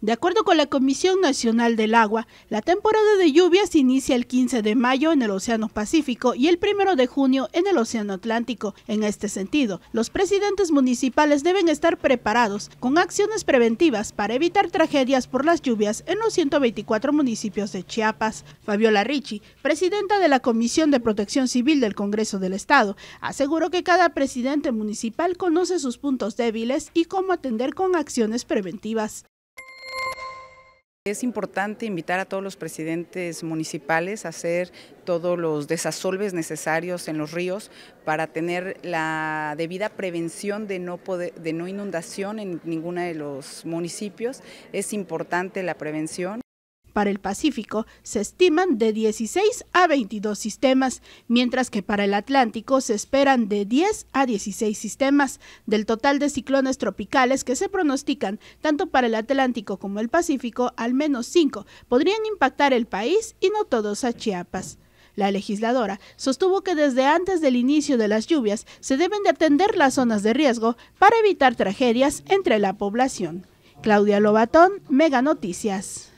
De acuerdo con la Comisión Nacional del Agua, la temporada de lluvias inicia el 15 de mayo en el Océano Pacífico y el 1 de junio en el Océano Atlántico. En este sentido, los presidentes municipales deben estar preparados con acciones preventivas para evitar tragedias por las lluvias en los 124 municipios de Chiapas. Fabiola Ricci, presidenta de la Comisión de Protección Civil del Congreso del Estado, aseguró que cada presidente municipal conoce sus puntos débiles y cómo atender con acciones preventivas. Es importante invitar a todos los presidentes municipales a hacer todos los desasolves necesarios en los ríos para tener la debida prevención de no, de no inundación en ninguno de los municipios. Es importante la prevención. Para el Pacífico se estiman de 16 a 22 sistemas, mientras que para el Atlántico se esperan de 10 a 16 sistemas. Del total de ciclones tropicales que se pronostican tanto para el Atlántico como el Pacífico, al menos 5 podrían impactar el país y no todos a Chiapas. La legisladora sostuvo que desde antes del inicio de las lluvias se deben de atender las zonas de riesgo para evitar tragedias entre la población. Claudia Lobatón, Mega Noticias.